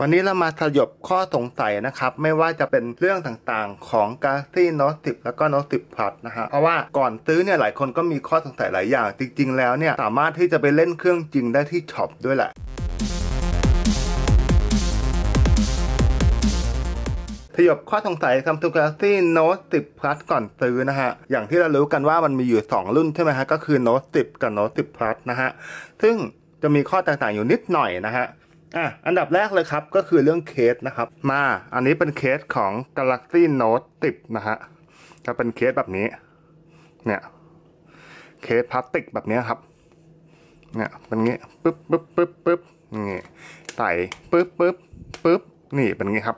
วันนี้เรามาสยบข้อสงสัยนะครับ ไม่ว่าจะเป็นเรื่องต่างๆของ g a l a x y Note 10แล้วก็ Note 10 Plus นะฮะ เพราะว่าก่อนซื้อเนี่ยหลายคนก็มีข้อสงสัยหลายอย่าง จริง ๆ แล้วเนี่ยสามารถที่จะไปเล่นเครื่องจริงได้ที่ช็อปด้วยแหละสยบข้อสงสัย s ำ m s u n g Galaxy Note 10 Plus ก่อนซื้อนะฮะอย่างที่เรารู้กันว่ามันมีอยู่ 2 รุ่นใช่ไหมฮะก็คือ Note 10กับ Note 10 Plus นะฮะซึ่งจะมีข้อแตกต่างอยู่นิดหน่อยนะฮะอ่ะอันดับแรกเลยครับ ก็คือเรื่องเคสนะครับ มา อันนี้เป็นเคสของ Galaxy Note 10นะฮะจะเป็นเคสแบบนี้ เนี่ย เคสพลาสติกแบบนี้ครับ เนี่ยเป็นงี้ ปึ๊บปึ๊บปึ๊บปึ๊บนี่ใส่ปึ๊บปึ๊บปึ๊บ นี่ เป็นงี้ครับ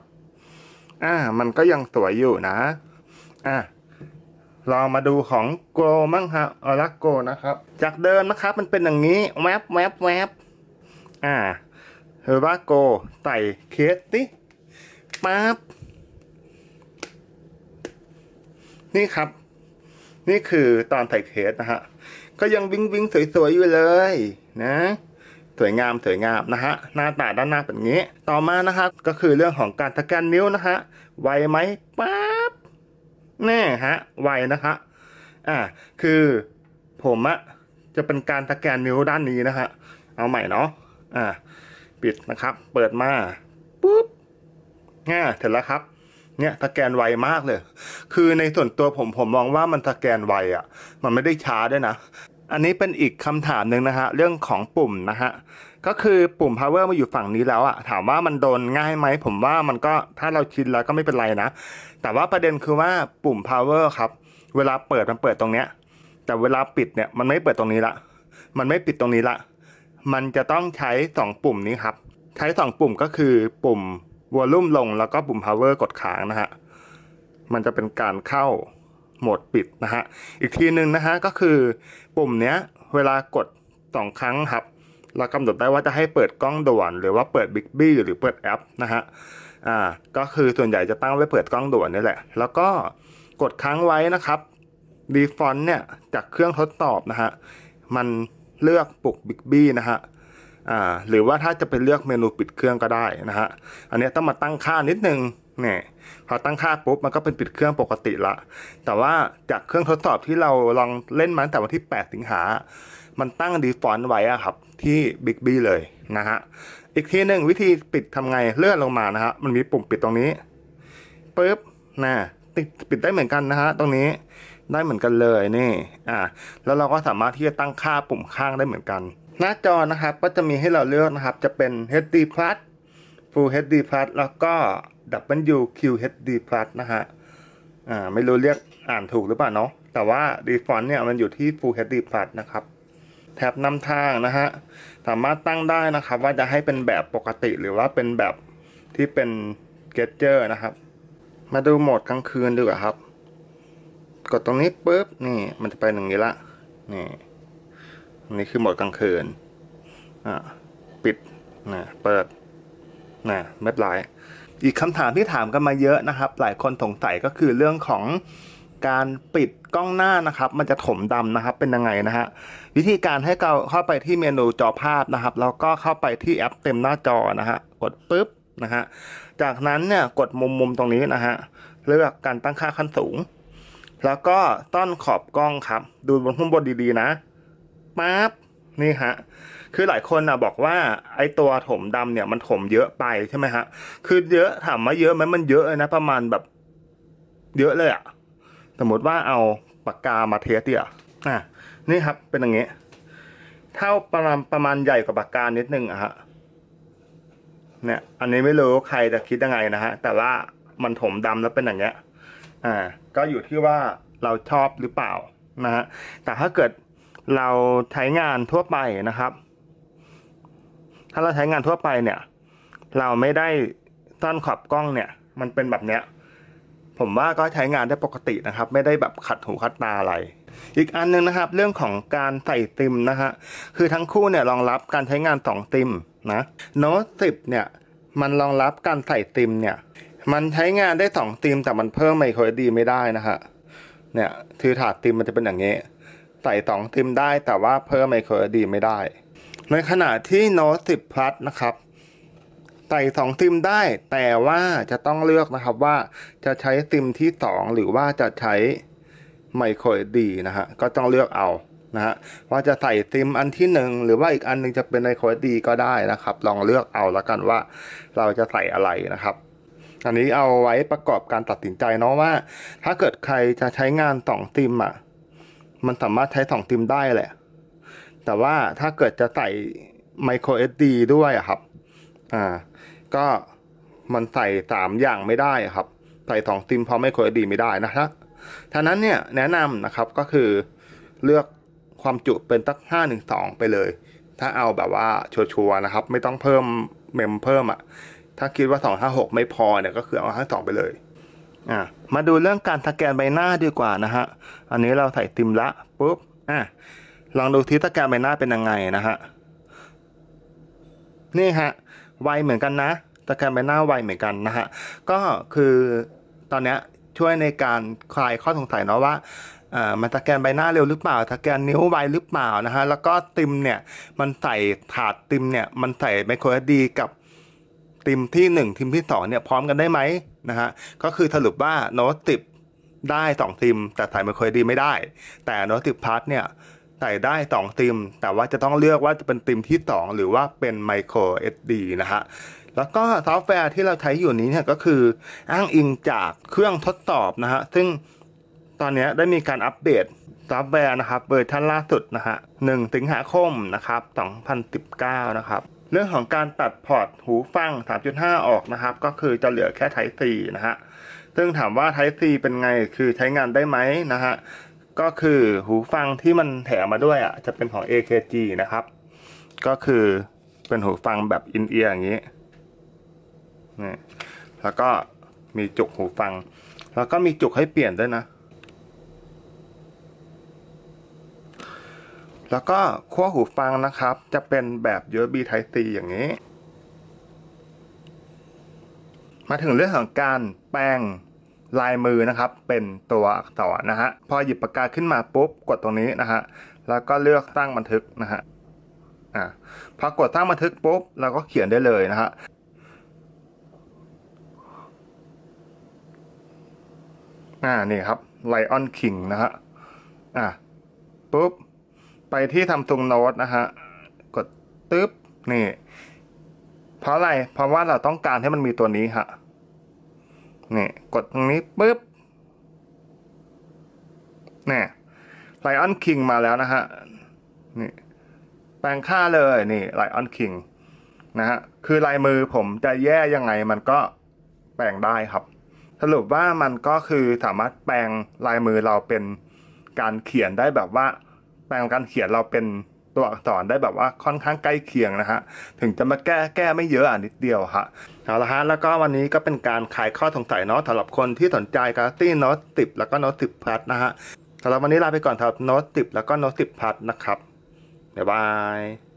อ่า มันก็ยังสวยอยู่นะ อ่ะลองมาดูของโกมั้งฮะออรักโกนะครับ จากเดิมนะครับ มันเป็นอย่างนี้แวบแวบแวบอ่าบาโกใส่เคสติปั๊บนี่ครับนี่คือตอนใส่เคสนะฮะก็ยังวิงวิงสวยๆอยู่เลยนะสวยงามสวยงามนะฮะหน้าตาด้านหน้าเป็นงี้ ต่อมานะฮะก็คือเรื่องของการสแกนนิ้วนะฮะไวไหมปั๊บแน่ฮะไวนะฮะอ่าคือผมอะจะเป็นการสแกนนิ้วด้านนี้นะฮะเอาใหม่เนาะอ่าปิด นะครับ เปิดมาปุ๊บง่าเสร็จแล้วครับ เนี่ยสแกนไวมากเลย คือในส่วนตัวผมผมมองว่ามันสแกนไวอะ่ะ มันไม่ได้ช้าด้วยนะ อันนี้เป็นอีกคำถามหนึ่งนะฮะเรื่องของปุ่มนะฮะก็คือปุ่ม power มาอยู่ฝั่งนี้แล้วอะถามว่ามันโดนง่ายไหม ผมว่ามันก็ถ้าเราชินแล้ว ก็ไม่เป็นไรนะ แต่ว่าประเด็นคือว่าปุ่ม power ครับ เวลาเปิดมันเปิดตรงเนี้ย แต่เวลาปิดเนี่ยมันไม่เปิดตรงนี้ละมันไม่ปิดตรงนี้ละมันจะต้องใช้ 2 ปุ่มนี้ครับ ใช้ 2 ปุ่มก็คือปุ่ม Volume ลงแล้วก็ปุ่ม Power กดค้าง นะฮะ มันจะเป็นการเข้า โหมดปิด นะฮะ อีกทีหนึ่งนะฮะ ก็คือปุ่มเนี้ยเวลากด 2 ครั้งครับ เรากำหนดได้ว่าจะให้เปิดกล้องด่วน หรือว่าเปิดบิ๊กบี้หรือเปิดแอปนะฮะ อ่าก็คือส่วนใหญ่จะตั้งไว้เปิดกล้องด่วนนี่แหละ แล้วก็กดค้างไว้นะครับดีฟอนต์เนี่ยจากเครื่องทดสอบนะฮะมันเลือกปลุกบิ๊กบี้นะฮะหรือว่าถ้าจะไปเลือกเมนูปิดเครื่องก็ได้นะฮะ อันนี้ต้องมาตั้งค่านิดนึง เนี่ย พอตั้งค่าปุ๊บมันก็เป็นปิดเครื่องปกติละ แต่ว่าจากเครื่องทดสอบที่เราลองเล่นมาตั้งแต่วันที่8สิงหา มันตั้งดีฟอนต์ไว้อะครับ ที่บิ๊กบี้เลยนะฮะ อีกทีหนึ่งวิธีปิดทำไงเลื่อนลงมานะฮะมันมีปุ่มปิดตรงนี้ปุ๊บนะปิดได้เหมือนกันนะฮะ ตรงนี้ได้เหมือนกันเลยนี่อ่าแล้วเราก็สามารถที่จะตั้งค่าปุ่มข้างได้เหมือนกัน หน้าจอนะครับก็จะมีให้เราเลือกนะครับ จะเป็น HD Plus Full HD Plus แล้วก็ดับบเิล WQHD p ด u s นะฮะอ่าไม่รู้เรียกอ่านถูกหรือเปล่าเนาะแต่ว่า default เนี่ยมันอยู่ที่ Full HD Plus นะครับแท็บนำทางนะฮะสามารถตั้งได้นะครับ ว่าจะให้เป็นแบบปกติหรือว่าเป็นแบบที่เป็นเกจเจอร์นะครับมาดูโหมดกลางคืนดีกว่าครับกดตรงนี้ปุ๊บนี่มันจะไปหนึ่งนี้ละนี่นี่คือโหมดกลางคืนอ่ะปิดนะเปิดนะไม่เป็นไรอีกคำถามที่ถามกันมาเยอะนะครับ หลายคนสงสัยก็คือเรื่องของการปิดกล้องหน้านะครับ มันจะถมดำนะครับเป็นยังไงนะฮะวิธีการให้เราเข้าไปที่เมนูจอภาพนะครับ แล้วก็เข้าไปที่แอปเต็มหน้าจอนะฮะกดปุ๊บนะฮะจากนั้นเนี่ยกดมุมมุมตรงนี้นะฮะเลือกการตั้งค่าขั้นสูงแล้วก็ต้อนขอบกล้องครับ ดูบนข้างบนดีๆนะปั๊บนี่ฮะคือหลายคนนะบอกว่าไอตัวถมดำเนี่ยมันถมเยอะไปใช่ไหมฮะคือเยอะถามว่าเยอะไหมมันเยอะนะประมาณแบบ เยอะเลยอะสมมติว่าเอาปากกามาเทสเดียอ่ะนี่ครับ เป็นอย่างเงี้ยเท่าประมาณประมาณใหญ่กว่าปากกานิดนึงอะฮะเนี่ยอันนี้ไม่รู้ใครจะคิดยังไงนะฮะ แต่ว่ามันถมดำแล้วเป็นอย่างเงี้ยอ่าก็อยู่ที่ว่าเราชอบหรือเปล่านะฮะแต่ถ้าเกิดเราใช้งานทั่วไปนะครับ ถ้าเราใช้งานทั่วไปเนี่ย เราไม่ได้ต้นขอบกล้องเนี่ย มันเป็นแบบเนี้ย ผมว่าก็ใช้งานได้ปกตินะครับ ไม่ได้แบบขัดหูขัดตาอะไร อีกอันนึงนะครับ เรื่องของการใส่ติมนะฮะคือทั้งคู่เนี่ยรองรับการใช้งาน2ติมนะ โน้ตสิบเนี่ย มันรองรับการใส่ติมเนี่ยมันใช้งานได้สองตีมแต่มันเพิ่มไมโครดีไม่ได้นะฮะเนี่ยคือถาดตีมมันจะเป็นอย่างนี้ใส่สองตีมได้แต่ว่าเพิ่มไมโครดีไม่ได้ ในขณะที่โน้ตสิบ plus นะครับ ใส่สองติมได้แต่ว่าจะต้องเลือกนะครับว่าจะใช้ติมที่สองหรือว่าจะใช้ไมโครดีนะฮะก็ต้องเลือกเอานะฮะว่าจะใส่ซิมอันที่หนึ่งหรือว่าอีกอันนึงจะเป็นไมโคดีก็ได้นะครับ ลองเลือกเอาแล้วกันว่า เราจะใส่อะไรนะครับอันนี้เอาไว้ประกอบการตัดสินใจเนาะว่า ถ้าเกิดใครจะใช้งานสองซิมอ่ะมันสามารถใช้สองซิม ได้แหละ แต่ว่าถ้าเกิดจะใส่ไมโคร SD ด้วยอะครับอ่าก็มันใส่สามอย่างไม่ได้อะครับใส่สองซิมพร้อมไมโคร SD ไม่ได้นะฮะท่านั้นเนี่ยแนะนำนะครับก็คือเลือกความจุเป็นตั้งห้าหนึ่งสองไปเลย ถ้าเอาแบบว่าชัวร์ๆนะครับ ไม่ต้องเพิ่มเมมเพิ่มอะ่ะถ้าคิดว่า256ไม่พอเนี่ยก็คือเอาทั้งสองไปเลย อ่ะ มาดูเรื่องการสแกนใบหน้าดีกว่านะฮะ อันนี้เราใส่ติมละปุ๊บ อ่ะ ลองดูทีศสแกนใบหน้าเป็นยังไงนะฮะ นี่ฮะไวเหมือนกันนะสแกนใบหน้าไวเหมือนกันนะฮะ ก็คือตอนเนี้ยช่วยในการคลายข้อสงสัยเนาะว่ามันสแกนใบหน้าเร็วหรือเปล่าสแกนนิ้วไวหรือเปล่านะฮะ แล้วก็ติมเนี่ยมันใส่ถาดติมเนี่ยมันใส่ไมโครดีกับทีมที่ 1ทีมที่2เนี่ยพร้อมกันได้ไหมนะฮะก็คือสรุปว่าโนติปได้2ทีมแต่ใส่มาเคยดีไม่ได้ แต่โนติปพาร์ทเนี่ยใส่ได้2ทีมแต่ว่าจะต้องเลือกว่าจะเป็นทีมที่ 2 หรือว่าเป็นไมโคร SD นะฮะแล้วก็ซอฟต์แวร์ที่เราใช้อยู่นี้เนี่ยก็คืออ้างอิงจากเครื่องทดสอบนะฮะซึ่งตอนนี้ได้มีการอัปเดตซอฟต์แวร์นะครับเวอร์ชันล่าสุดนะฮะ1สิงหาคมนะครับ2019นะครับเรื่องของการตัดพอร์ตหูฟัง 3.5 ออกนะครับ ก็คือจะเหลือแค่ Type C นะฮะ ซึ่งถามว่า Type C เป็นไง คือใช้งานได้ไหมนะฮะ ก็คือหูฟังที่มันแถมมาด้วยอ่ะ จะเป็นของ AKG นะครับ ก็คือเป็นหูฟังแบบอินเอียร์อย่างนี้นี่แล้วก็มีจุกหูฟัง แล้วก็มีจุกให้เปลี่ยนด้วยนะแล้วก็ขั้วหูฟังนะครับจะเป็นแบบ USB Type C อย่างนี้ มาถึงเรื่องของการแปลงลายมือนะครับเป็นตัวอักษรนะฮะพอหยิบปากกาขึ้นมาปุ๊บกดตรงนี้นะฮะแล้วก็เลือกสร้างบันทึกนะฮะอ่าพอกดสร้างบันทึกปุ๊บเราก็เขียนได้เลยนะฮะอ่านี่ครับไลออนคิงนะฮะอ่าปุ๊บไปที่ทำซุงโน้ตนะฮะ กดตึ๊บ นี่ เพราะอะไร เพราะว่าเราต้องการให้มันมีตัวนี้ฮะ นี่ กดตรงนี้ปึ๊บนี่ไลออนคิงมาแล้วนะฮะ นี่ แปลงค่าเลย นี่ไลออนคิงนะฮะ คือลายมือผมจะแย่ยังไงมันก็แปลงได้ครับ สรุปว่ามันก็คือสามารถแปลงลายมือเราเป็นการเขียนได้แบบว่าแปลงการเขียนเราเป็นตัวอักษรได้แบบว่าค่อนข้างใกล้เคียงนะฮะ ถึงจะมาแก้แก้ไม่เยอะอ่ะนิดเดียวฮะเอาละฮะ แล้วก็วันนี้ก็เป็นการขายข้อสงสัยเนาะสำหรับคนที่สนใจกาตี้โน้ตติบแล้วก็โน้ตติบพัดนะฮะสำหรับวันนี้ลาไปก่อนครับโน้ตติบแล้วก็โน้ตติบพัดนะครับบ๊ายบาย